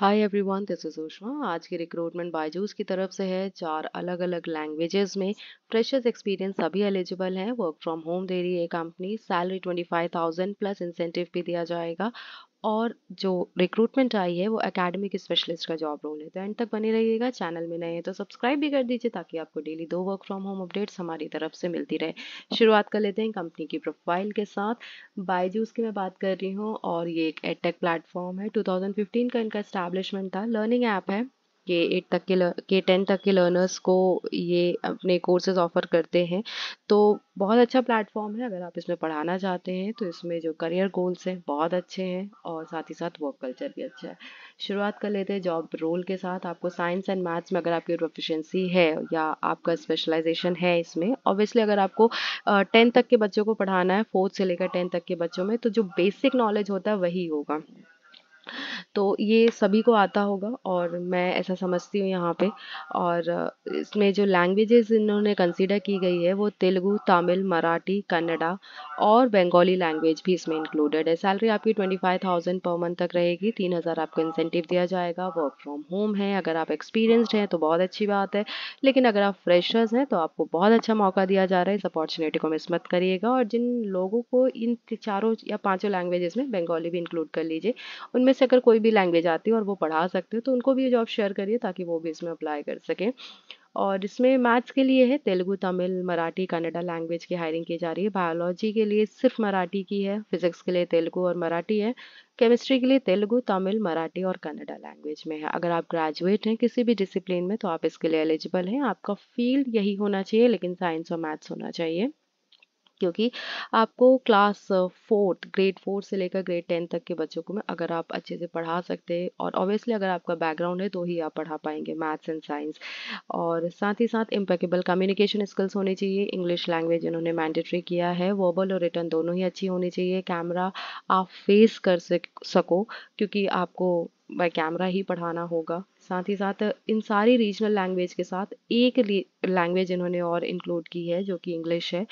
hi everyone this is Ushma आज की recruitment Byju's की तरफ से है चार अलग अलग लैंग्वेजेस में फ्रेशर्स एक्सपीरियंस सभी एलिजिबल हैं वर्क फ्रॉम होम दे रही है कंपनी सैलरी 25,000 प्लस इंसेंटिव भी दिया जाएगा और जो रिक्रूटमेंट आई है वो एकेडमिक स्पेशलिस्ट का जॉब रोल है तो एंड तक बने रहिएगा चैनल में नए हैं तो सब्सक्राइब भी कर दीजिए ताकि आपको डेली दो वर्क फ्रॉम होम अपडेट्स हमारी तरफ से मिलती रहे शुरुआत कर लेते हैं कंपनी की प्रोफाइल के साथ बायजूस की मैं बात कर रही हूँ और ये एक एडटेक प्लेटफॉर्म है टू का इनका इस्टेब्लिशमेंट था लर्निंग ऐप है के एट तक के के टेन तक के लर्नर्स को ये अपने कोर्सेज ऑफ़र करते हैं तो बहुत अच्छा प्लेटफॉर्म है अगर आप इसमें पढ़ाना चाहते हैं तो इसमें जो करियर गोल्स हैं बहुत अच्छे हैं और साथ ही साथ वर्क कल्चर भी अच्छा है शुरुआत कर लेते हैं जॉब रोल के साथ आपको साइंस एंड मैथ्स में अगर आपकी प्रोफिशेंसी है या आपका स्पेशलाइजेशन है इसमें ऑब्वियसली अगर आपको टेंथ तक के बच्चों को पढ़ाना है फोर्थ से लेकर टेंथ तक के बच्चों में तो जो बेसिक नॉलेज होता है वही होगा तो ये सभी को आता होगा और मैं ऐसा समझती हूँ यहाँ पे और इसमें जो लैंग्वेजेस इन्होंने कंसीडर की गई है वो तेलुगू तमिल मराठी कन्नडा और बंगाली लैंग्वेज भी इसमें इंक्लूडेड है सैलरी आपकी twenty five thousand per month तक रहेगी तीन हज़ार आपको इंसेंटिव दिया जाएगा वर्क फ्रॉम होम है अगर आप एक्सपीरियंसड हैं तो बहुत अच्छी बात है लेकिन अगर आप फ्रेशर्स हैं तो आपको बहुत अच्छा मौका दिया जा रहा है इस अपॉर्चुनिटी को मिस मत करिएगा और जिन लोगों को इन चारों या पाँचों लैंग्वेजेस में बंगाली भी इंक्लूड कर लीजिए उनमें से अगर कोई भी लैंग्वेज आती है और वो पढ़ा सकते हो तो उनको भी ये जॉब शेयर करिए ताकि वो भी इसमें अप्लाई कर सकें और इसमें मैथ्स के लिए है तेलुगु तमिल मराठी कन्नडा लैंग्वेज की हायरिंग की जा रही है बायोलॉजी के लिए सिर्फ मराठी की है फिजिक्स के लिए तेलुगु और मराठी है केमिस्ट्री के लिए तेलुगु तमिल मराठी और कन्नडा लैंग्वेज में है अगर आप ग्रेजुएट हैं किसी भी डिसिप्लिन में तो आप इसके लिए एलिजिबल हैं आपका फील्ड यही होना चाहिए लेकिन साइंस और मैथ्स होना चाहिए क्योंकि आपको क्लास फोर्थ ग्रेड फोर से लेकर ग्रेड टेन तक के बच्चों को मैं अगर आप अच्छे से पढ़ा सकते हैं और ऑब्वियसली अगर आपका बैकग्राउंड है तो ही आप पढ़ा पाएंगे मैथ्स एंड साइंस और साथ ही साथ इम्पेकेबल कम्युनिकेशन स्किल्स होनी चाहिए इंग्लिश लैंग्वेज इन्होंने मैंडेटरी किया है वर्बल और रिटर्न दोनों ही अच्छी होनी चाहिए कैमरा आप फेस कर सको क्योंकि आपको बाय कैमरा ही पढ़ाना होगा साथ ही साथ इन सारी रीजनल लैंग्वेज के साथ एक लैंग्वेज इन्होंने और इंक्लूड की है जो कि इंग्लिश है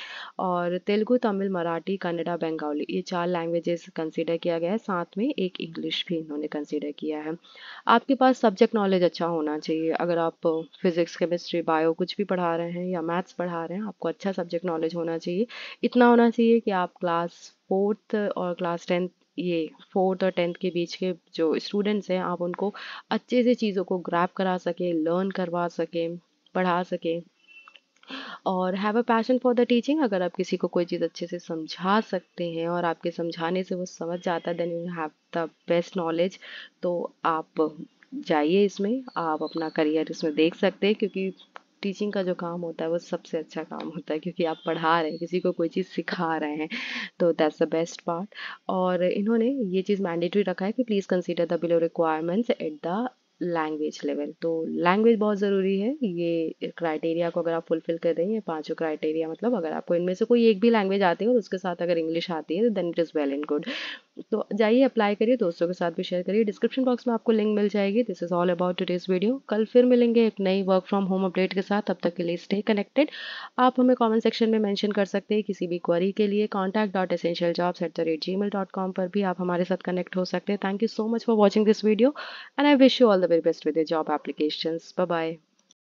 और तेलुगु तमिल मराठी कन्नडा बंगाली ये चार लैंग्वेजेस कंसिडर किया गया है साथ में एक इंग्लिश भी इन्होंने कंसिडर किया है आपके पास सब्जेक्ट नॉलेज अच्छा होना चाहिए अगर आप फिजिक्स केमिस्ट्री बायो कुछ भी पढ़ा रहे हैं या मैथ्स पढ़ा रहे हैं आपको अच्छा सब्जेक्ट नॉलेज होना चाहिए इतना होना चाहिए कि आप क्लास फोर्थ और क्लास टेंथ ये फोर्थ और टेंथ के बीच के जो स्टूडेंट्स हैं आप उनको अच्छे से चीज़ों को ग्रैप करा सकें लर्न करवा सकें पढ़ा सकें और have a passion for the teaching अगर आप किसी को कोई चीज़ अच्छे से समझा सकते हैं और आपके समझाने से वो समझ जाता है then you have the best knowledge तो आप जाइए इसमें आप अपना करियर इसमें देख सकते हैं क्योंकि टीचिंग का जो काम होता है वो सबसे अच्छा काम होता है क्योंकि आप पढ़ा रहे हैं किसी को कोई चीज़ सिखा रहे हैं तो दैट्स द बेस्ट पार्ट और इन्होंने ये चीज़ मैंडेटरी रखा है कि please consider the below requirements at the language level तो लैंग्वेज बहुत ज़रूरी है ये क्राइटेरिया को अगर आप फुलफिल कर रही हैं पांचों क्राइटेरिया मतलब अगर आपको इनमें से कोई एक भी लैंग्वेज आती है और उसके साथ अगर इंग्लिश आती है तो then it is well and good तो जाइए अप्लाई करिए दोस्तों के साथ भी शेयर करिए डिस्क्रिप्शन बॉक्स में आपको लिंक मिल जाएगी this is all about today's video कल फिर मिलेंगे एक नई वर्क फ्रॉम होम अपडेट के साथ अब तक के लिए स्टे कनेक्टेड आप हमें कमेंट सेक्शन में मेंशन कर सकते हैं किसी भी क्वारी के लिए contact dot essential at the rate g mail dot com पर भी आप हमारे साथ कनेक्ट हो सकते हैं thank you so much for watching this video and I wish you all the very best with job application bye